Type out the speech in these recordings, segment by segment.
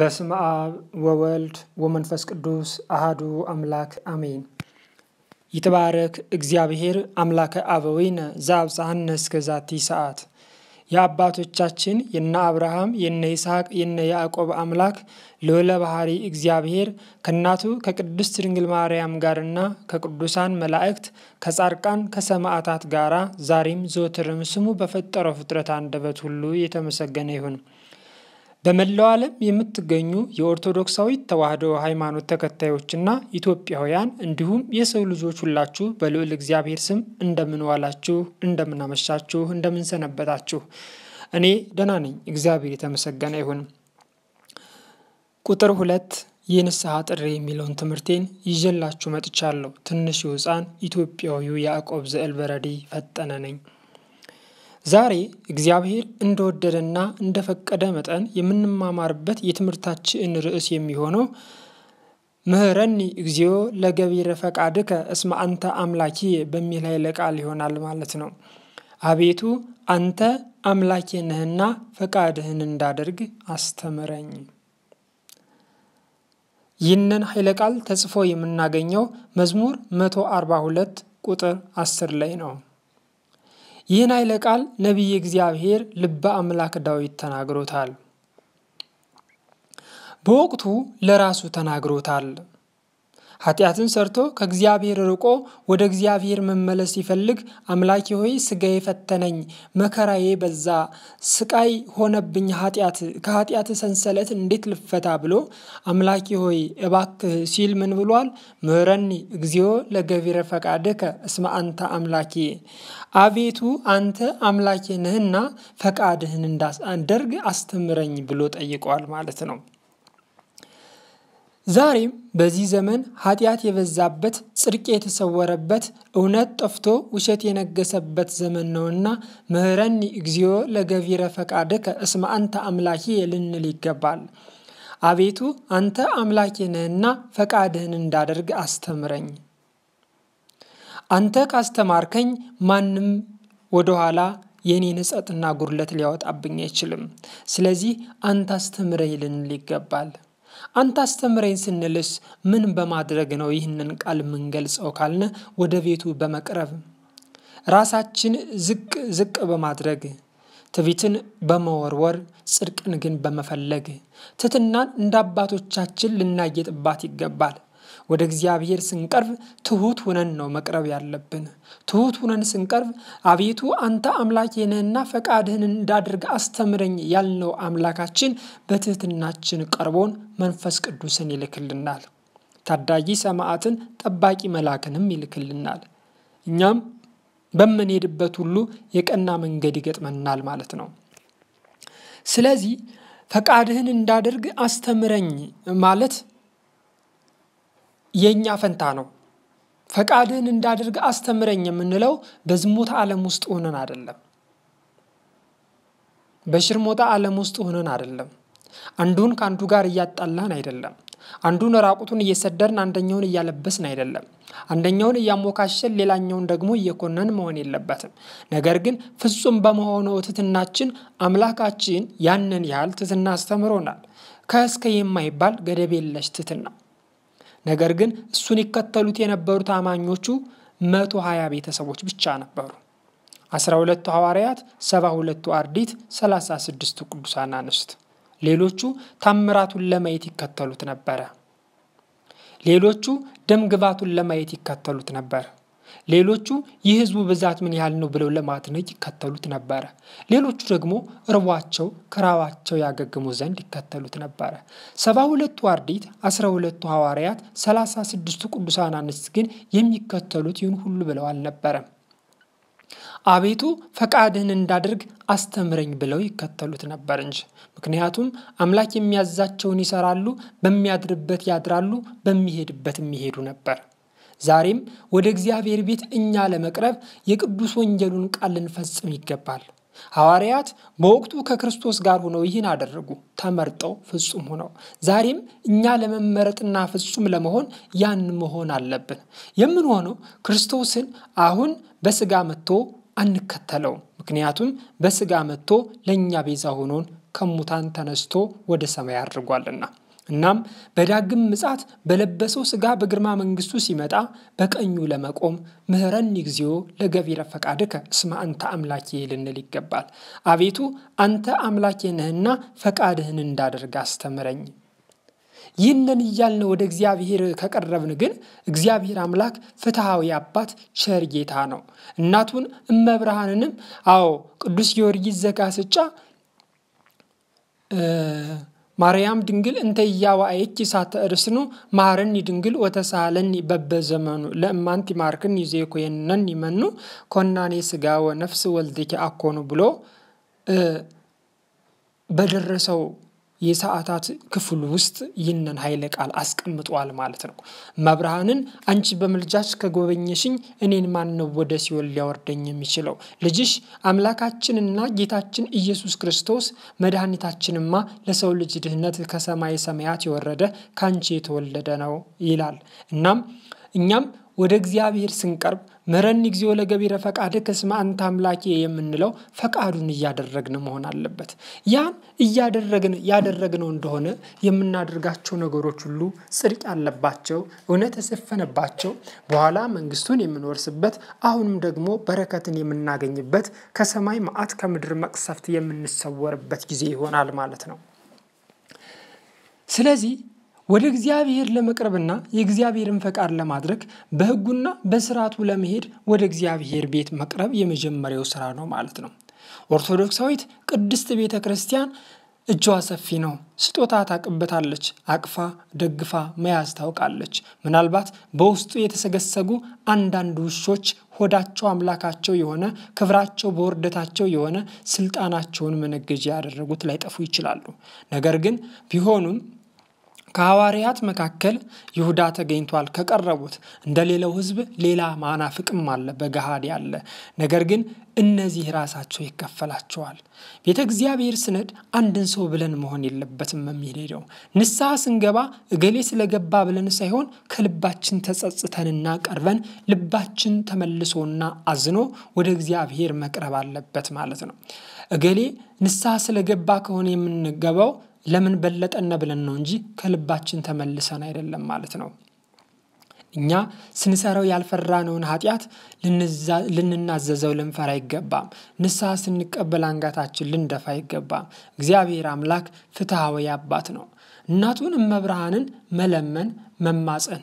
በስም አብ ወወልድ ወመንፈስ ቅዱስ አሃዱ አምላክ አሜን። ይትባረክ እግዚአብሔር አምላከ አበዊነ ዘአብጽሐነ እስከ ዛቲ ሰዓት። የአባቶቻችን የነ አብርሃም የነ ይስሐቅ የነ ያዕቆብ አምላክ ልዑለ ባሕሪ እግዚአብሔር ከእናቱ ከቅድስት ድንግል ማርያም ጋርና ከቅዱሳን መላእክት ከጻድቃን ከሰማዕታት ጋራ ዛሬም ዘወትርም ስሙ በፈጠረው ፍጥረት አንደበት ሁሉ የተመሰገነ ይሁን። በመላው ዓለም የምትገኙ የኦርቶዶክሳዊት ተዋህዶ ሃይማኖት ተከታዮችና ኢትዮጵያውያን እንዲሁም የሰው ልጆች ሁላችሁ በልዑል እግዚአብሔር ስም እንደምንዋላችሁ፣ እንደምናመሻችሁ፣ እንደምንሰነበታችሁ እኔ ደህና ነኝ። እግዚአብሔር የተመሰገነ ይሁን። ቁጥር ሁለት የንስሐ ጥሪ የሚለውን ትምህርቴን ይዤላችሁ መጥቻለሁ። ትንሹ ሕፃን ኢትዮጵያዊው ያዕቆብ በረዲ ፈጠነ ነኝ። ዛሬ እግዚአብሔር እንደወደደና እንደፈቀደ መጠን የምንማማርበት የትምህርታችን ርዕስ የሚሆነው ምህረኒ እግዚኦ ለገቢረ ፈቃድከ እስመ አንተ አምላኪ በሚል ኃይለ ቃል ይሆናል ማለት ነው። አቤቱ አንተ አምላኬ ነህና ፈቃድህን እንዳደርግ አስተምረኝ። ይህንን ኃይለ ቃል ተጽፎ የምናገኘው መዝሙር 142 ቁጥር 10 ላይ ነው። ይህን ኃይለ ቃል ነቢይ እግዚአብሔር ልበ አምላክ ዳዊት ተናግሮታል። በወቅቱ ለራሱ ተናግሮታል። ኃጢአትን ሰርቶ ከእግዚአብሔር ርቆ ወደ እግዚአብሔር መመለስ ሲፈልግ አምላኬ ሆይ ስጋዬ ፈተነኝ፣ መከራዬ በዛ፣ ስቃይ ሆነብኝ ኃጢአት ከኃጢአት ሰንሰለት እንዴት ልፈታ ብሎ አምላኪ ሆይ እባክህ ሲል ምን ብሏል? ምረኒ እግዚኦ ለገቢረ ፈቃድከ እስመ አንተ አምላኬ። አቤቱ አንተ አምላኬ ነህና ፈቃድህን እንዳደርግ አስተምረኝ ብሎ ጠይቋል ማለት ነው። ዛሬም በዚህ ዘመን ኃጢአት የበዛበት ጽድቅ የተሰወረበት እውነት ጠፍቶ ውሸት የነገሰበት ዘመን ነውና ምህረኒ እግዚኦ ለገቢረ ፈቃድከ እስመ አንተ አምላኬ ልንል ይገባል። አቤቱ አንተ አምላኬ ነህና ፈቃድህን እንዳደርግ አስተምረኝ። አንተ ካስተማርከኝ ማንም ወደኋላ የእኔ ንጸጥና ጉድለት ሊያወጣብኝ አይችልም። ስለዚህ አንተ አስተምረኝ ልንል ይገባል። አንተ አስተምረኝ ስንልስ ምን በማድረግ ነው ይህንን ቃል ምንገልጸው ካልነ ወደ ቤቱ በመቅረብ ራሳችን ዝቅ ዝቅ በማድረግ ትቢትን በመወርወር ጽድቅን ግን በመፈለግ ትትናን እንደ አባቶቻችን ልናጌጥባት ይገባል። ወደ እግዚአብሔር ስንቀርብ ትሑት ሁነን ነው መቅረብ ያለብን። ትሑት ሁነን ስንቀርብ አቤቱ አንተ አምላኬ ነህና ፈቃድህን እንዳድርግ አስተምረኝ ያልነው አምላካችን በትህትናችን ቀርቦን መንፈስ ቅዱስን ይልክልናል። ታዳጊ ሰማዕትን ጠባቂ መላክንም ይልክልናል። እኛም በምንሄድበት ሁሉ የቀና መንገድ ይገጥመናል ማለት ነው። ስለዚህ ፈቃድህን እንዳደርግ አስተምረኝ ማለት የእኛ ፈንታ ነው። ፈቃድህን እንዳደርግ አስተምረኝ የምንለው በዝሙት ዓለም ውስጥ ሆነን አይደለም። በሽርሞጣ ዓለም ውስጥ ሆነን አይደለም። አንዱን ከአንዱ ጋር እያጣላን አይደለም። አንዱን ራቁቱን እየሰደርን አንደኛውን እያለበስን አይደለም። አንደኛውን እያሞካሸን ሌላኛውን ደግሞ እየኮነን መሆን የለበትም። ነገር ግን ፍጹም በመሆነው ትትናችን አምላካችን ያንን ያህል ትትና አስተምሮናል። ከእስከ የማይባል ገደብ የለሽ ትትና። ነገር ግን እሱን ይከተሉት የነበሩት አማኞቹ መቶ ሀያ ቤተሰቦች ብቻ ነበሩ። አስራ ሁለቱ ሐዋርያት፣ ሰባ ሁለቱ አርዲት፣ ሰላሳ ስድስቱ ቅዱሳን አንስት። ሌሎቹ ታምራቱን ለማየት ይከተሉት ነበረ። ሌሎቹ ደምግባቱን ለማየት ይከተሉት ነበር። ሌሎቹ የህዝቡ ብዛት ምን ያህል ነው ብለው ለማትነጅ ይከተሉት ነበረ። ሌሎቹ ደግሞ እርቧቸው ከራባቸው ያገግሙ ዘንድ ይከተሉት ነበረ። ሰባ ሁለቱ አርዲት፣ አስራ ሁለቱ ሐዋርያት፣ ሰላሳ ስድስቱ ቅዱሳን አንስት ግን የሚከተሉት ይሁን ሁሉ ብለው አልነበረም። አቤቱ ፈቃድህን እንዳደርግ አስተምረኝ ብለው ይከተሉት ነበር እንጂ። ምክንያቱም አምላክ የሚያዛቸውን ይሰራሉ፣ በሚያድርበት ያድራሉ፣ በሚሄድበትም ይሄዱ ነበር። ዛሬም ወደ እግዚአብሔር ቤት እኛ ለመቅረብ የቅዱስ ወንጌሉን ቃል ልንፈጽም ይገባል። ሐዋርያት በወቅቱ ከክርስቶስ ጋር ሆነው ይህን አደረጉ፣ ተመርጠው ፍጹም ሆነው። ዛሬም እኛ ለመመረጥና ፍጹም ለመሆን ያን መሆን አለብን። የምንሆነው ክርስቶስን አሁን በስጋ መጥቶ አንከተለውም። ምክንያቱም በስጋ መጥቶ ለእኛ ቤዛ ሆኖን ከሙታን ተነስቶ ወደ ሰማይ አድርጓልና። እናም በዳግም ምጻት በለበሰው ሥጋ በግርማ መንግሥቱ ሲመጣ በቀኙ ለመቆም ምህረኒ እግዚኦ ለገቢረ ፈቃድከ እስመ አንተ አምላኬ ልንል ይገባል። አቤቱ አንተ አምላኬ ነህና ፈቃድህን እንዳደርግ አስተምረኝ። ይህንን እያልን ወደ እግዚአብሔር ከቀረብን ግን እግዚአብሔር አምላክ ፍትሐዊ አባት ቸር ጌታ ነው። እናቱን እመብርሃንንም አዎ ቅዱስ ጊዮርጊስ ዘጋስጫ ማርያም ድንግል እንተ እያዋአየች ሳተ እርስኑ ማረኒ ድንግል ወተሳለኒ በበ ዘመኑ ለእማንቲ ማርክኒ ዘይኮነኒ ይመኑ ኮናኔ ስጋወ ወነፍስ ወልድኪ አኮኑ ብሎ በደረሰው የሰዓታት ክፍል ውስጥ ይህንን ኃይለ ቃል አስቀምጧል ማለት ነው። መብርሃንን አንቺ በምልጃች ከጎበኘሽኝ እኔን ማን ወደ ሲኦል ሊያወርደኝ የሚችለው? ልጅሽ አምላካችንና ጌታችን ኢየሱስ ክርስቶስ መድኃኒታችንማ ለሰው ልጅ ድህነት ከሰማይ ሰማያት የወረደ ከአንቺ የተወለደ ነው ይላል። እናም እኛም ወደ እግዚአብሔር ስንቀርብ ምሕረኒ እግዚኦ ለገቢረ ፈቃድ እስመ አንተ አምላኬ የምንለው ፈቃዱን እያደረግን መሆን አለበት። ያን እያደረግን ያደረግነው እንደሆነ የምናደርጋቸው ነገሮች ሁሉ ጽድቅ ያለባቸው፣ እውነት የሰፈነባቸው፣ በኋላ መንግስቱን የምንወርስበት፣ አሁንም ደግሞ በረከትን የምናገኝበት፣ ከሰማይ መዓት ከምድር መቅሰፍት የምንሰወርበት ጊዜ ይሆናል ማለት ነው። ስለዚህ ወደ እግዚአብሔር ለመቅረብና የእግዚአብሔርን ፈቃድ ለማድረግ በሕጉና በስርዓቱ ለመሄድ ወደ እግዚአብሔር ቤት መቅረብ የመጀመሪያው ስራ ነው ማለት ነው። ኦርቶዶክሳዊት ቅድስት ቤተ ክርስቲያን እጇ ሰፊ ነው። ስጦታ ታቅበታለች። አቅፋ ደግፋ መያዝ ታውቃለች። ምናልባት በውስጡ የተሰገሰጉ አንዳንድ ውሾች ሆዳቸው አምላካቸው የሆነ ክብራቸው በውርደታቸው የሆነ ስልጣናቸውን መነገጃ ያደረጉት ላይጠፉ ይችላሉ። ነገር ግን ቢሆኑም ከሐዋርያት መካከል ይሁዳ ተገኝቷል። ከቀረቡት እንደሌለው ህዝብ ሕዝብ ሌላ ማናፍቅም አለ በገሃድ ያለ። ነገር ግን እነዚህ ራሳቸው ይከፈላቸዋል። ቤተ እግዚአብሔር ስነድ አንድን ሰው ብለን መሆን የለበትም የሚሄደው ንስሐ ስንገባ እገሌ ስለገባ ብለን ሳይሆን ከልባችን ተጸጽተንና ቀርበን ልባችን ተመልሶና አዝኖ ወደ እግዚአብሔር መቅረብ አለበት ማለት ነው። እገሌ ንስሐ ስለገባ ከሆነ የምንገባው ለምን በለጠነ ብለን ነው እንጂ ከልባችን ተመልሰን አይደለም ማለት ነው። እኛ ስንሰራው ያልፈራነውን ኃጢአት ልንናዘዘው ልንፈራ አይገባም። ንስሐ ስንቀበል አንገታችን ልንደፋ አይገባም። እግዚአብሔር አምላክ ፍትሐዊ አባት ነው። እናቱን እመብርሃንን መለመን መማፀን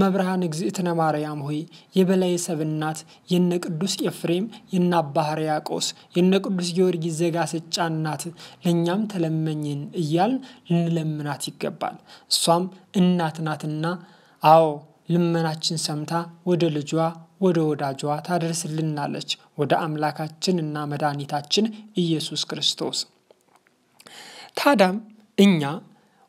መብርሃን እግዝእትነ ማርያም ሆይ የበላይ ሰብ እናት የነ ቅዱስ ኤፍሬም የነ አባ ሕርያቆስ የነ ቅዱስ ጊዮርጊስ ዘጋስጫ እናት ለእኛም ተለመኝን እያል ልንለምናት ይገባል። እሷም እናት ናትና፣ አዎ ልመናችን ሰምታ ወደ ልጇ ወደ ወዳጇ ታደርስልናለች፣ ወደ አምላካችን እና መድኃኒታችን ኢየሱስ ክርስቶስ። ታዳም እኛ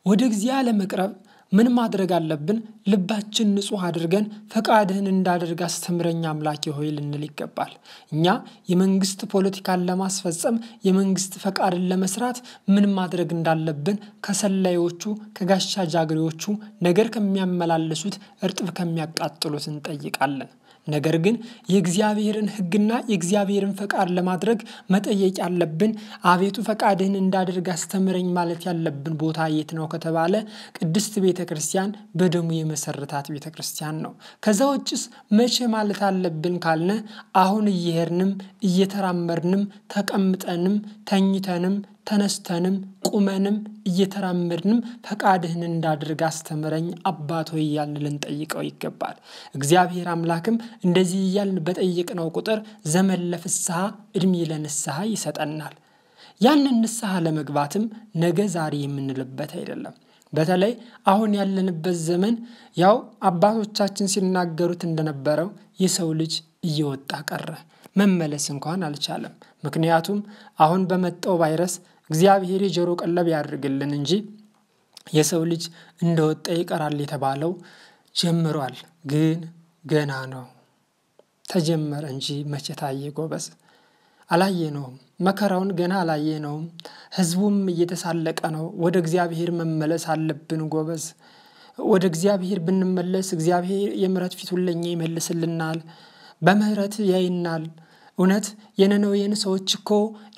ወደ እግዚአ ለመቅረብ ምን ማድረግ አለብን? ልባችን ንጹህ አድርገን ፈቃድህን እንዳደርግ አስተምረኝ አምላኬ ሆይ ልንል ይገባል። እኛ የመንግስት ፖለቲካን ለማስፈጸም የመንግስት ፈቃድን ለመስራት ምን ማድረግ እንዳለብን ከሰላዮቹ ከጋሻ ጃግሬዎቹ ነገር ከሚያመላልሱት እርጥብ ከሚያቃጥሉት እንጠይቃለን። ነገር ግን የእግዚአብሔርን ሕግና የእግዚአብሔርን ፈቃድ ለማድረግ መጠየቅ ያለብን አቤቱ ፈቃድህን እንዳደርግ አስተምረኝ ማለት ያለብን ቦታ የት ነው ከተባለ ቅድስት ቤተ ክርስቲያን በደሙ የመሰረታት ቤተ ክርስቲያን ነው። ከዛ ውጭስ መቼ ማለት አለብን ካልነ አሁን እየሄድንም እየተራመድንም ተቀምጠንም ተኝተንም ተነስተንም ቁመንም እየተራመድንም ፈቃድህን እንዳድርግ አስተምረኝ አባት ሆይ እያልን ልንጠይቀው ይገባል። እግዚአብሔር አምላክም እንደዚህ እያልን በጠየቅነው ቁጥር ዘመን ለፍስሐ ዕድሜ ለንስሐ ይሰጠናል። ያንን ንስሐ ለመግባትም ነገ ዛሬ የምንልበት አይደለም። በተለይ አሁን ያለንበት ዘመን ያው አባቶቻችን ሲናገሩት እንደነበረው የሰው ልጅ እየወጣ ቀረ፣ መመለስ እንኳን አልቻለም። ምክንያቱም አሁን በመጣው ቫይረስ እግዚአብሔር የጆሮ ቀለብ ያደርግልን እንጂ የሰው ልጅ እንደወጣ ይቀራል የተባለው ጀምሯል፣ ግን ገና ነው። ተጀመረ እንጂ መቼ ታየ ጎበዝ? አላየነውም። መከራውን ገና አላየነውም። ህዝቡም እየተሳለቀ ነው። ወደ እግዚአብሔር መመለስ አለብን ጎበዝ። ወደ እግዚአብሔር ብንመለስ እግዚአብሔር የምሕረት ፊቱን ለኛ ይመልስልናል። በምሕረት ያይናል። እውነት የነነዌን ሰዎች እኮ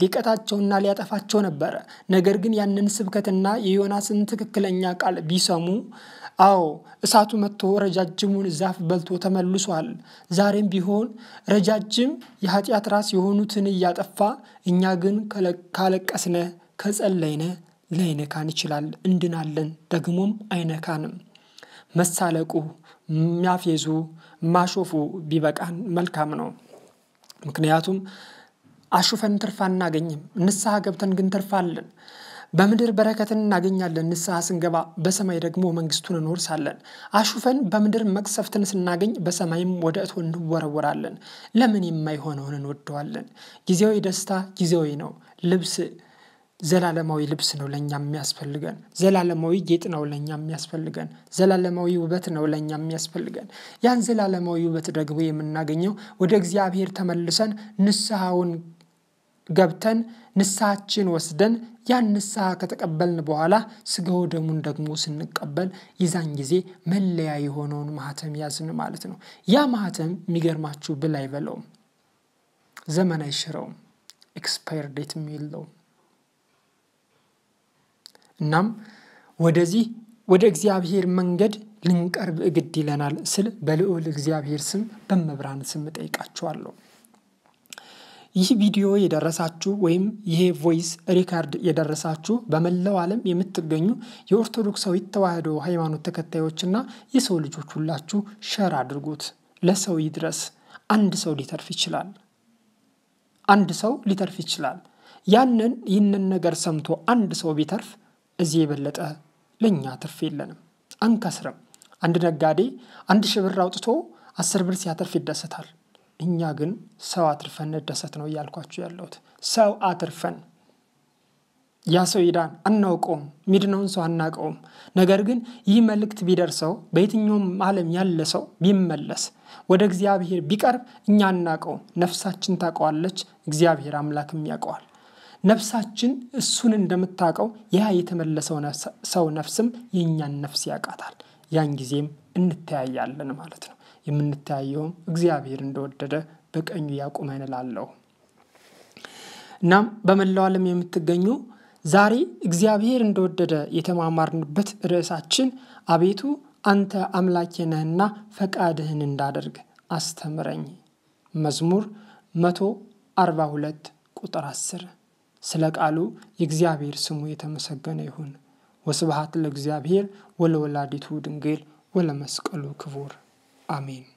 ሊቀጣቸውና ሊያጠፋቸው ነበረ። ነገር ግን ያንን ስብከትና የዮናስን ትክክለኛ ቃል ቢሰሙ አዎ እሳቱ መጥቶ ረጃጅሙን ዛፍ በልቶ ተመልሷል። ዛሬም ቢሆን ረጃጅም የኃጢአት ራስ የሆኑትን እያጠፋ እኛ ግን ካለቀስነ ከጸለይነ ላይነካን ይችላል። እንድናለን፣ ደግሞም አይነካንም። መሳለቁ ሚያፌዙ፣ ማሾፉ ቢበቃን መልካም ነው። ምክንያቱም አሹፈን ትርፍ አናገኝም፣ ንስሐ ገብተን ግን ትርፋለን። በምድር በረከትን እናገኛለን ንስሐ ስንገባ፣ በሰማይ ደግሞ መንግስቱን እንወርሳለን። አሹፈን በምድር መቅሰፍትን ስናገኝ፣ በሰማይም ወደ እቶ እንወረወራለን። ለምን የማይሆነውን እንወደዋለን? ጊዜያዊ ደስታ ጊዜያዊ ነው። ልብስ ዘላለማዊ ልብስ ነው ለእኛ የሚያስፈልገን። ዘላለማዊ ጌጥ ነው ለእኛ የሚያስፈልገን። ዘላለማዊ ውበት ነው ለእኛ የሚያስፈልገን። ያን ዘላለማዊ ውበት ደግሞ የምናገኘው ወደ እግዚአብሔር ተመልሰን ንስሐውን ገብተን ንስሐችን ወስደን ያን ንስሐ ከተቀበልን በኋላ ስጋው ደሙን ደግሞ ስንቀበል የዛን ጊዜ መለያ የሆነውን ማህተም ያዝን ማለት ነው። ያ ማህተም የሚገርማችሁ ብል አይበለውም፣ ዘመን አይሽረውም፣ ኤክስፓየር ዴት የሚለውም እናም ወደዚህ ወደ እግዚአብሔር መንገድ ልንቀርብ እግድ ይለናል ስል በልዑል እግዚአብሔር ስም በመብራን ስም እጠይቃችኋለሁ። ይህ ቪዲዮ የደረሳችሁ ወይም ይሄ ቮይስ ሪካርድ የደረሳችሁ በመላው ዓለም የምትገኙ የኦርቶዶክሳዊ ተዋህዶ ሃይማኖት ተከታዮችና የሰው ልጆች ሁላችሁ ሸር አድርጉት፣ ለሰው ይድረስ። አንድ ሰው ሊተርፍ ይችላል። አንድ ሰው ሊተርፍ ይችላል። ያንን ይህንን ነገር ሰምቶ አንድ ሰው ቢተርፍ እዚህ የበለጠ ለእኛ ትርፍ የለንም፣ አንከስርም። አንድ ነጋዴ አንድ ሺህ ብር አውጥቶ አስር ብር ሲያተርፍ ይደሰታል። እኛ ግን ሰው አትርፈን እንደሰት ነው እያልኳችሁ ያለሁት። ሰው አትርፈን ያ ሰው ይዳን አናውቀውም፣ ሚድነውን ሰው አናውቀውም። ነገር ግን ይህ መልእክት ቢደርሰው በየትኛውም ዓለም ያለ ሰው ቢመለስ ወደ እግዚአብሔር ቢቀርብ እኛ አናውቀውም፣ ነፍሳችን ታውቀዋለች፣ እግዚአብሔር አምላክም ያውቀዋል። ነፍሳችን እሱን እንደምታውቀው ያ የተመለሰው ሰው ነፍስም የእኛን ነፍስ ያውቃታል። ያን ጊዜም እንተያያለን ማለት ነው። የምንተያየውም እግዚአብሔር እንደወደደ በቀኙ ያቁመን እላለሁ። እናም በመላው ዓለም የምትገኙ ዛሬ እግዚአብሔር እንደወደደ የተማማርንበት ርዕሳችን አቤቱ አንተ አምላኬ ነህና ፈቃድህን እንዳደርግ አስተምረኝ መዝሙር መቶ አርባ ሁለት ቁጥር አስር ስለ ቃሉ የእግዚአብሔር ስሙ የተመሰገነ ይሁን። ወስብሐት ለእግዚአብሔር ወለወላዲቱ ድንግል ወለመስቀሉ ክቡር አሜን።